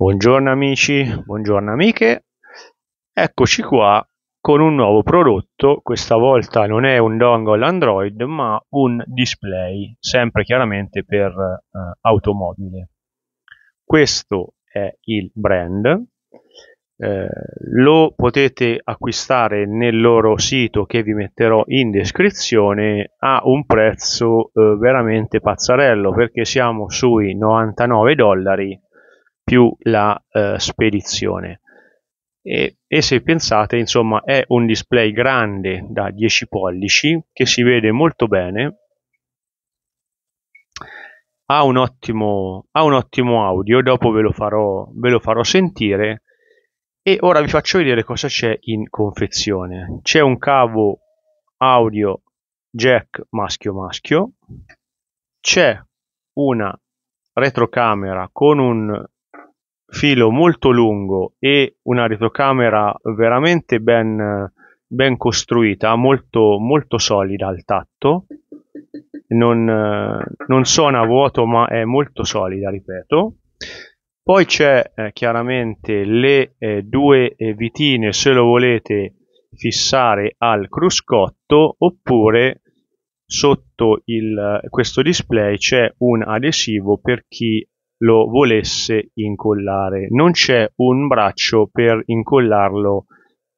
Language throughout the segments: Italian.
Buongiorno amici, buongiorno amiche, eccoci qua con un nuovo prodotto, questa volta non è un dongle Android ma un display, sempre chiaramente per eh, automobile. Questo è il brand, eh, lo potete acquistare nel loro sito che vi metterò in descrizione a un prezzo eh, veramente pazzarello perché siamo sui 99 dollari più la eh, spedizione. E, e, se pensate, insomma, è un display grande da 10 pollici che si vede molto bene, ha un ottimo, ha un ottimo audio, dopo ve lo, farò, ve lo farò sentire. E ora vi faccio vedere cosa c'è in confezione. C'è un cavo audio jack maschio maschio, c'è una retrocamera con un filo molto lungo e una retrocamera veramente ben, ben costruita, molto, molto solida al tatto. Non, non suona a vuoto, ma è molto solida, ripeto. Poi c'è eh, chiaramente le eh, due eh, vitine se lo volete fissare al cruscotto oppure sotto il, questo display c'è un adesivo per chi lo volesse incollare. Non c'è un braccio per incollarlo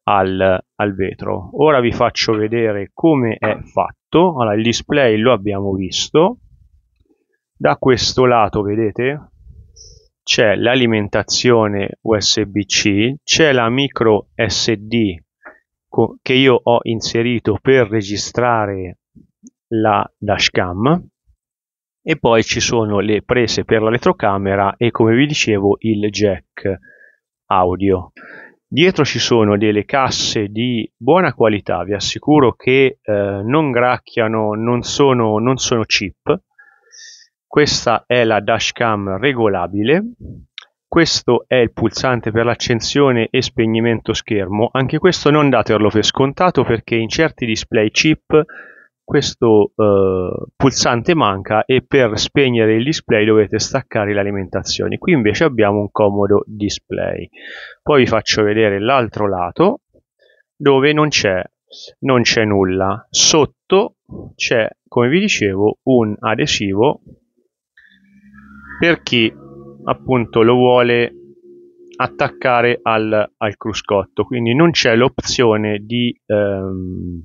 al, al, vetro. Ora vi faccio vedere come è fatto. Allora, il display lo abbiamo visto. Da questo lato, vedete, c'è l'alimentazione USB-C, c'è la micro SD che io ho inserito per registrare la dashcam e poi ci sono le prese per la retrocamera e come vi dicevo il jack audio. Dietro ci sono delle casse di buona qualità, vi assicuro che eh, non gracchiano, non sono, non sono cheap. Questa è la dashcam regolabile, questo è il pulsante per l'accensione e spegnimento schermo, anche questo non datelo per scontato perché in certi display chip questo eh, pulsante manca e per spegnere il display dovete staccare le alimentazioni qui invece abbiamo un comodo display poi vi faccio vedere l'altro lato dove non c'è non c'è nulla sotto c'è come vi dicevo un adesivo per chi appunto lo vuole attaccare al, al cruscotto quindi non c'è l'opzione di ehm,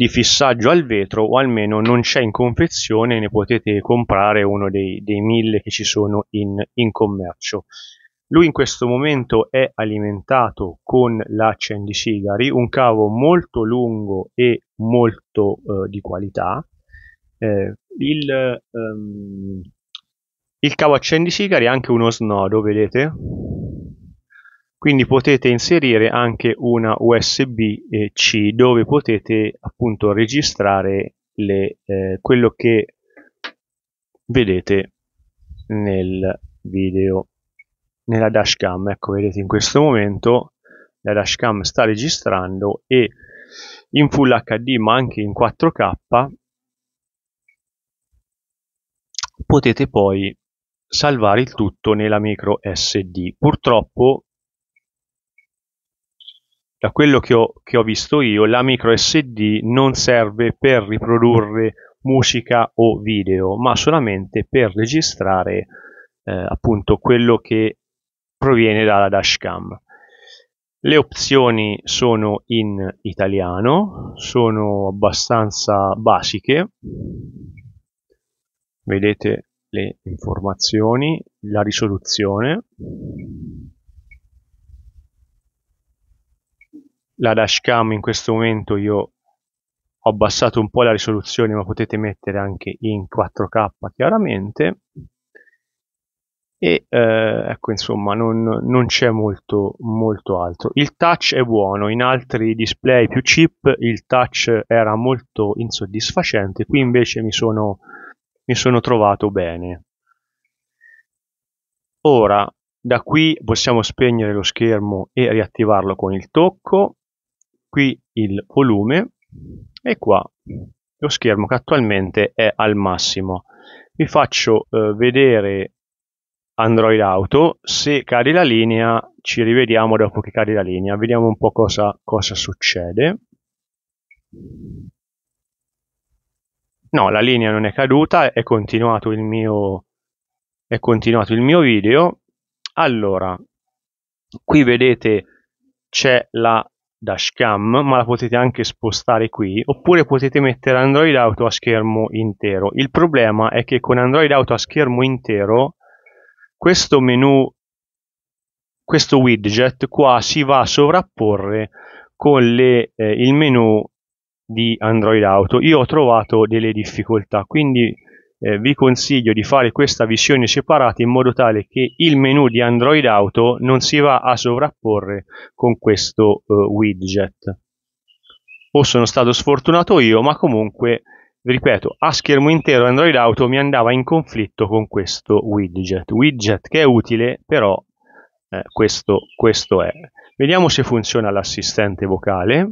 di fissaggio al vetro o almeno non c'è in confezione, ne potete comprare uno dei, dei mille che ci sono in, in commercio. Lui in questo momento è alimentato con Sigari, un cavo molto lungo e molto eh, di qualità. Eh, il, ehm, il cavo accendisigari ha anche uno snodo, vedete? quindi potete inserire anche una USB-C eh, dove potete appunto registrare le, eh, quello che vedete nel video nella dashcam ecco vedete in questo momento la dashcam sta registrando e in full hd ma anche in 4k potete poi salvare il tutto nella micro sd purtroppo da quello che ho, che ho visto io, la micro SD non serve per riprodurre musica o video, ma solamente per registrare eh, appunto quello che proviene dalla dashcam. Le opzioni sono in italiano, sono abbastanza basiche. Vedete le informazioni, la risoluzione, la dashcam in questo momento io ho abbassato un po' la risoluzione ma potete mettere anche in 4k chiaramente e eh, ecco insomma non, non c'è molto, molto altro il touch è buono in altri display più cheap il touch era molto insoddisfacente qui invece mi sono, mi sono trovato bene ora da qui possiamo spegnere lo schermo e riattivarlo con il tocco qui il volume e qua lo schermo che attualmente è al massimo. Vi faccio eh, vedere Android Auto, se cade la linea ci rivediamo dopo che cade la linea, vediamo un po' cosa, cosa succede. No, la linea non è caduta, è continuato il mio, è continuato il mio video. Allora, qui vedete c'è la dash cam ma la potete anche spostare qui, oppure potete mettere Android Auto a schermo intero. Il problema è che con Android Auto a schermo intero questo menu questo widget qua si va a sovrapporre con le, eh, il menu di Android Auto. Io ho trovato delle difficoltà, quindi eh, vi consiglio di fare questa visione separata in modo tale che il menu di Android Auto non si va a sovrapporre con questo eh, widget. O sono stato sfortunato io, ma comunque, ripeto, a schermo intero Android Auto mi andava in conflitto con questo widget. Widget che è utile, però eh, questo, questo è. Vediamo se funziona l'assistente vocale.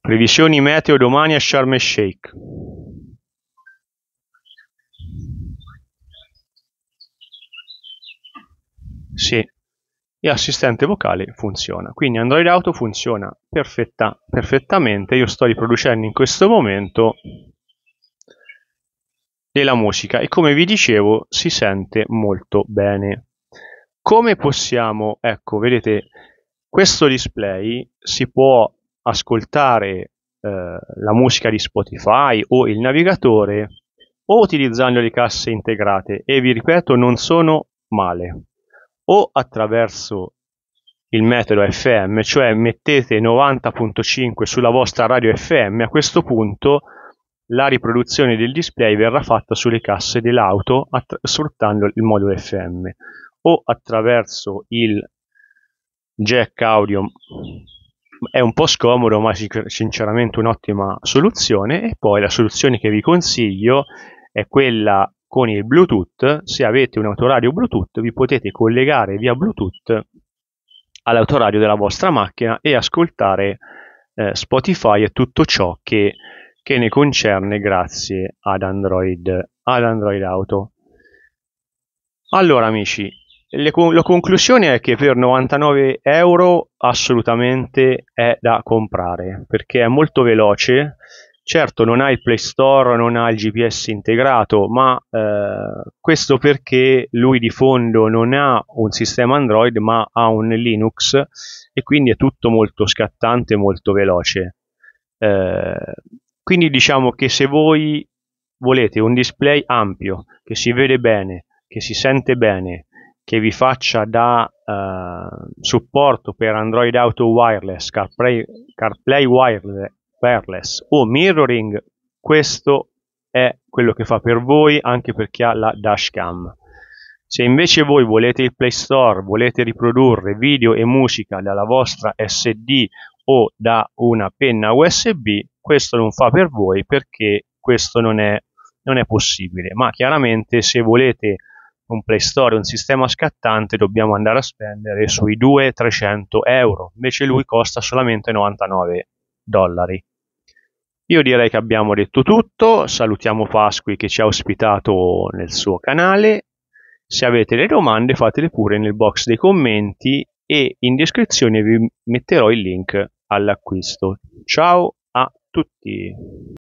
Previsioni meteo domani a Sharm el Sheikh. e assistente vocale funziona. Quindi Android Auto funziona perfetta, perfettamente. Io sto riproducendo in questo momento della musica e come vi dicevo si sente molto bene. Come possiamo, ecco, vedete, questo display si può ascoltare eh, la musica di Spotify o il navigatore o utilizzando le casse integrate e vi ripeto non sono male o attraverso il metodo FM, cioè mettete 90.5 sulla vostra radio FM, a questo punto la riproduzione del display verrà fatta sulle casse dell'auto att- sfruttando il modulo FM o attraverso il jack audio è un po' scomodo ma sinceramente un'ottima soluzione e poi la soluzione che vi consiglio è quella con il Bluetooth, se avete un autoradio Bluetooth, vi potete collegare via Bluetooth all'autoradio della vostra macchina e ascoltare eh, Spotify e tutto ciò che, che ne concerne grazie ad Android, ad Android Auto. Allora amici, le, la conclusione è che per 99 euro assolutamente è da comprare perché è molto veloce Certo non ha il Play Store, non ha il GPS integrato, ma eh, questo perché lui di fondo non ha un sistema Android ma ha un Linux e quindi è tutto molto scattante, molto veloce. Eh, quindi diciamo che se voi volete un display ampio, che si vede bene, che si sente bene, che vi faccia da eh, supporto per Android Auto Wireless, CarPlay, CarPlay wireless, Perless o mirroring, questo è quello che fa per voi anche per chi ha la dashcam. Se invece voi volete il Play Store, volete riprodurre video e musica dalla vostra SD o da una penna USB, questo non fa per voi perché questo non è, non è possibile. Ma chiaramente se volete un Play Store, un sistema scattante, dobbiamo andare a spendere sui 200-300 euro, invece lui costa solamente 99 dollari. Io direi che abbiamo detto tutto, salutiamo Pasqui che ci ha ospitato nel suo canale, se avete le domande fatele pure nel box dei commenti e in descrizione vi metterò il link all'acquisto. Ciao a tutti!